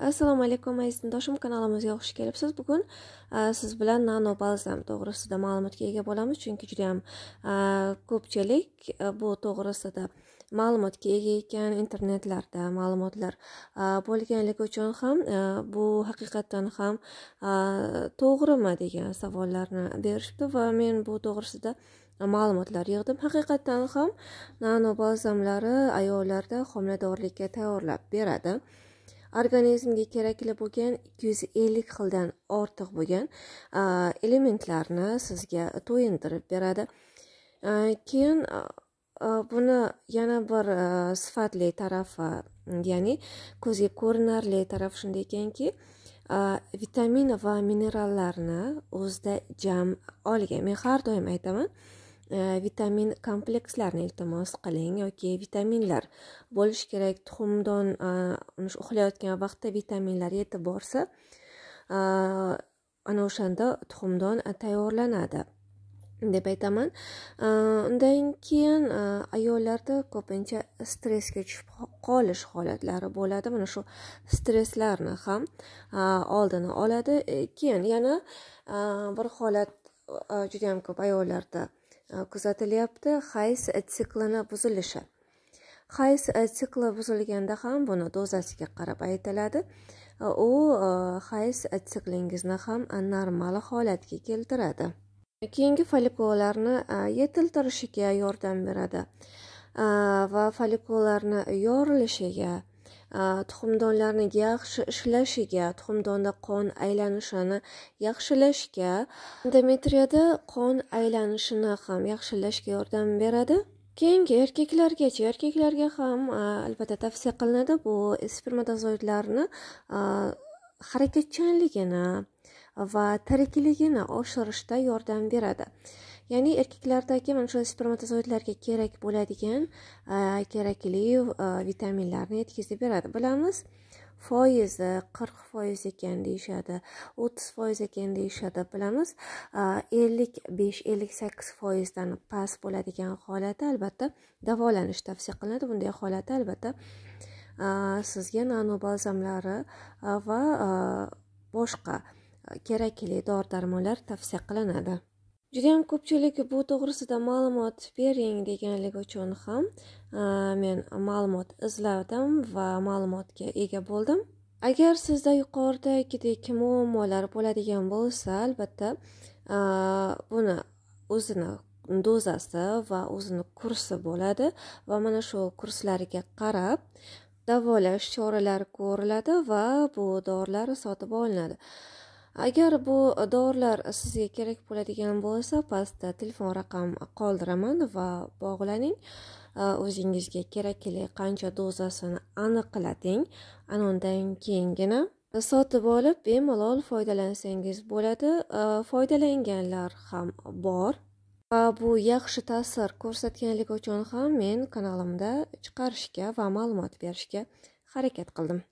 assalomu alaykum aziz doshim kanalimizga xush kelibsiz bugun siz bilan nano balzam to'g'risida ma'lumotga ega bo'lamiz chunki juda yam ko'pchilik bu to'g'risida ma'lumotga ega ekan internetlarda ma'lumotlar bo'lganligi uchun ham bu haqiqatdan ham to'g'rimi degan savollarni berishdi va men bu to'g'risida ma'lumotlar yig'dim haqiqatdan ham nano balzamlari ayollarda homiladorlikka tayyorlab beradi organizmga kerakli bo'lgan 250 xildan ortiq bo'lgan elementlarni sizga to'yintirib beradi keyin buni yana bir sifatli tarafi ya'ni ko'zga ko'rinarli tarafi shunday ekanki vitamin va minerallarni o'zida jam olgan men har doim aytaman vitamin komplekslarni iltimos qiling yoki vitaminlar bo'lishi kerak tuxumdon uxlayotgan vaqtda vitaminlar yetib borsa ana o'shanda tuxumdon tayyorlanadi deb aytaman undan keyin ayollarda ko'pincha stressga tushib qolish holatlari bo'ladi mana shu stresslarni ham oldini oladi keyin yana bir holat juda ko'p ayollarda Э, kuzatilyapti hayz siklini buzilishi hayz e, sikli buzilganda ham buni dozasiga qarab aytiladi e, u e, hayz siklingizni ham normal holatga keltiradi keyingi follikullarni yetiltirishiga yordam beradi va follikullarni yorilishiga tuxumdonlarni yaxshi ishlashiga tuxumdonda qon aylanishini yaxshilashga endometriyada qon aylanishini ham yaxshilashga yordam beradi keyingi erkaklargacha erkaklarga ham albatta tavsiya qilinadi bu spermatozoidlarni harakatchanligini va tirikligini oshirishda yordam beradi ya'ni erkaklardagi mana shu spermatozoidlarga kerak bo'ladigan kerakli vitaminlarni yetkazib beradi bilamiz foizi qirq foiz ekan deyishadi o'ttiz foiz ekan deyishadi bilamiz ellik besh ellik sakkiz foizdan past bo'ladigan holati albatta davolanish tavsiya qilinadi bunday holatda albatta sizga nano balzamlari va boshqa kerakli dori darmonlar tavsiya qilinadi judayam ko'pchilik bu to'g'risida ma'lumot bering deganligi uchun ham men ma'lumot izladim va ma'lumotga ega bo'ldim agar sizda yuqoridagidek muammolar bo'ladigan bo'lsa albatta buni o'zini dozasi va o'zini kursi bo'ladi va mana shu kurslarga qarab davolash choralari ko'riladi va bu dorilar sotib olinadi agar bu dorilar sizga kerak bo'ladigan bo'lsa pastda telefon raqam qoldiraman va bog'laning o'zingizga kerakli qancha dozasini aniqlating ana undan keyingina sotib olib bemalol foydalansangiz bo'ladi foydalanganlar ham bor va bu yaxshi ta'sir ko'rsatganligi uchun ham men kanalimda chiqarishga va ma'lumot berishga harakat qildim